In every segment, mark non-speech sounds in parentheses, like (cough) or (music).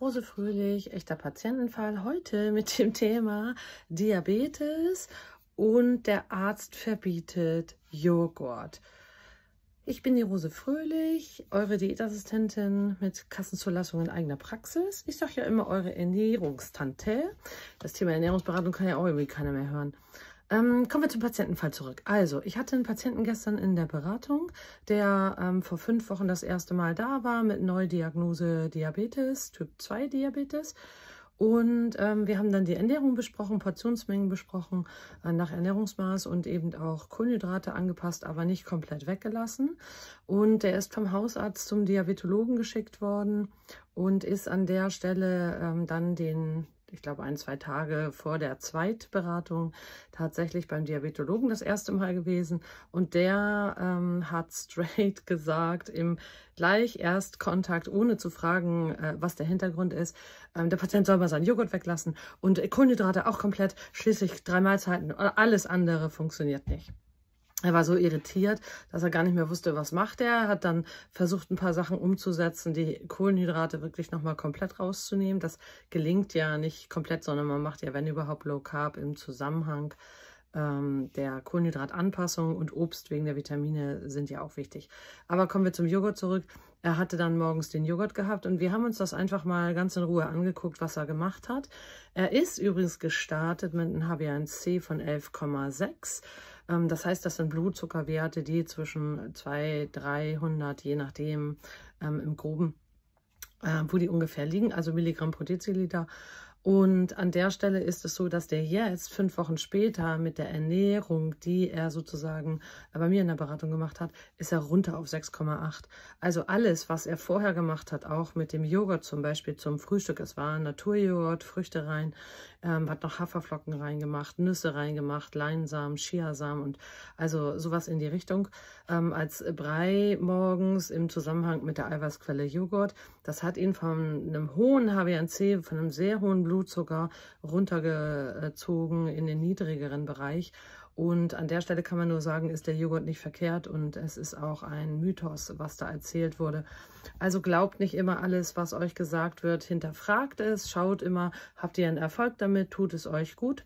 Rose Fröhlich, echter Patientenfall, heute mit dem Thema Diabetes und der Arzt verbietet Joghurt. Ich bin die Rose Fröhlich, eure Diätassistentin mit Kassenzulassung in eigener Praxis. Ich sage ja immer eure Ernährungstante. Das Thema Ernährungsberatung kann ja auch irgendwie keiner mehr hören. Ähm, kommen wir zum Patientenfall zurück. Also, ich hatte einen Patienten gestern in der Beratung, der ähm, vor fünf Wochen das erste Mal da war mit Neudiagnose Diabetes, Typ 2 Diabetes. Und ähm, wir haben dann die Ernährung besprochen, Portionsmengen besprochen, äh, nach Ernährungsmaß und eben auch Kohlenhydrate angepasst, aber nicht komplett weggelassen. Und der ist vom Hausarzt zum Diabetologen geschickt worden und ist an der Stelle ähm, dann den ich glaube ein, zwei Tage vor der Zweitberatung tatsächlich beim Diabetologen das erste Mal gewesen und der ähm, hat straight (laughs) gesagt im gleich Erstkontakt, ohne zu fragen, äh, was der Hintergrund ist, ähm, der Patient soll mal seinen Joghurt weglassen und Kohlenhydrate auch komplett, schließlich drei Mahlzeiten, äh, alles andere funktioniert nicht. Er war so irritiert, dass er gar nicht mehr wusste, was macht er. Hat dann versucht, ein paar Sachen umzusetzen, die Kohlenhydrate wirklich nochmal komplett rauszunehmen. Das gelingt ja nicht komplett, sondern man macht ja, wenn überhaupt, Low Carb im Zusammenhang ähm, der Kohlenhydratanpassung und Obst wegen der Vitamine sind ja auch wichtig. Aber kommen wir zum Joghurt zurück. Er hatte dann morgens den Joghurt gehabt und wir haben uns das einfach mal ganz in Ruhe angeguckt, was er gemacht hat. Er ist übrigens gestartet mit einem HbA1c von 11,6. Ähm, das heißt, das sind Blutzuckerwerte, die zwischen 200, 300, je nachdem ähm, im Groben, ähm, wo die ungefähr liegen, also Milligramm pro Deziliter. Und an der Stelle ist es so, dass der jetzt fünf Wochen später mit der Ernährung, die er sozusagen bei mir in der Beratung gemacht hat, ist er runter auf 6,8. Also alles, was er vorher gemacht hat, auch mit dem Joghurt zum Beispiel zum Frühstück, es war Naturjoghurt, Früchte rein, ähm, hat noch Haferflocken reingemacht, Nüsse reingemacht, Leinsamen, Chiasamen und also sowas in die Richtung ähm, als Brei morgens im Zusammenhang mit der Eiweißquelle Joghurt. Das hat ihn von einem hohen HbA1c, von einem sehr hohen Blut Blutzucker runtergezogen in den niedrigeren Bereich. Und an der Stelle kann man nur sagen, ist der Joghurt nicht verkehrt und es ist auch ein Mythos, was da erzählt wurde. Also glaubt nicht immer alles, was euch gesagt wird, hinterfragt es, schaut immer, habt ihr einen Erfolg damit, tut es euch gut.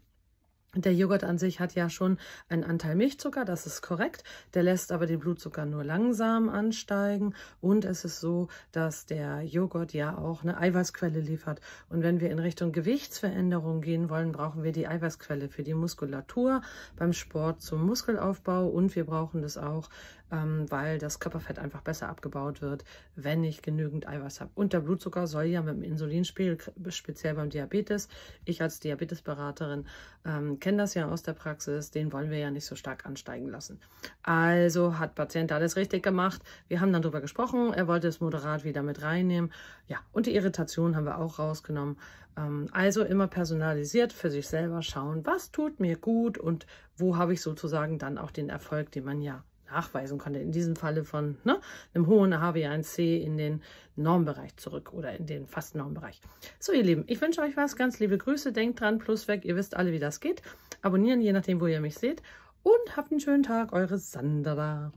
Der Joghurt an sich hat ja schon einen Anteil Milchzucker, das ist korrekt. Der lässt aber den Blutzucker nur langsam ansteigen. Und es ist so, dass der Joghurt ja auch eine Eiweißquelle liefert. Und wenn wir in Richtung Gewichtsveränderung gehen wollen, brauchen wir die Eiweißquelle für die Muskulatur, beim Sport zum Muskelaufbau. Und wir brauchen das auch, ähm, weil das Körperfett einfach besser abgebaut wird, wenn ich genügend Eiweiß habe. Und der Blutzucker soll ja mit dem Insulinspiegel, speziell beim Diabetes, ich als Diabetesberaterin, ähm, kennen das ja aus der Praxis, den wollen wir ja nicht so stark ansteigen lassen. Also hat Patient alles richtig gemacht. Wir haben dann darüber gesprochen, er wollte es moderat wieder mit reinnehmen. Ja, und die Irritation haben wir auch rausgenommen. Ähm, also immer personalisiert für sich selber schauen, was tut mir gut und wo habe ich sozusagen dann auch den Erfolg, den man ja nachweisen konnte, in diesem Falle von ne, einem hohen HbA1c in den Normbereich zurück oder in den fast Normbereich. So, ihr Lieben, ich wünsche euch was, ganz liebe Grüße, denkt dran, plus weg, ihr wisst alle, wie das geht. Abonnieren, je nachdem, wo ihr mich seht und habt einen schönen Tag, eure Sandra.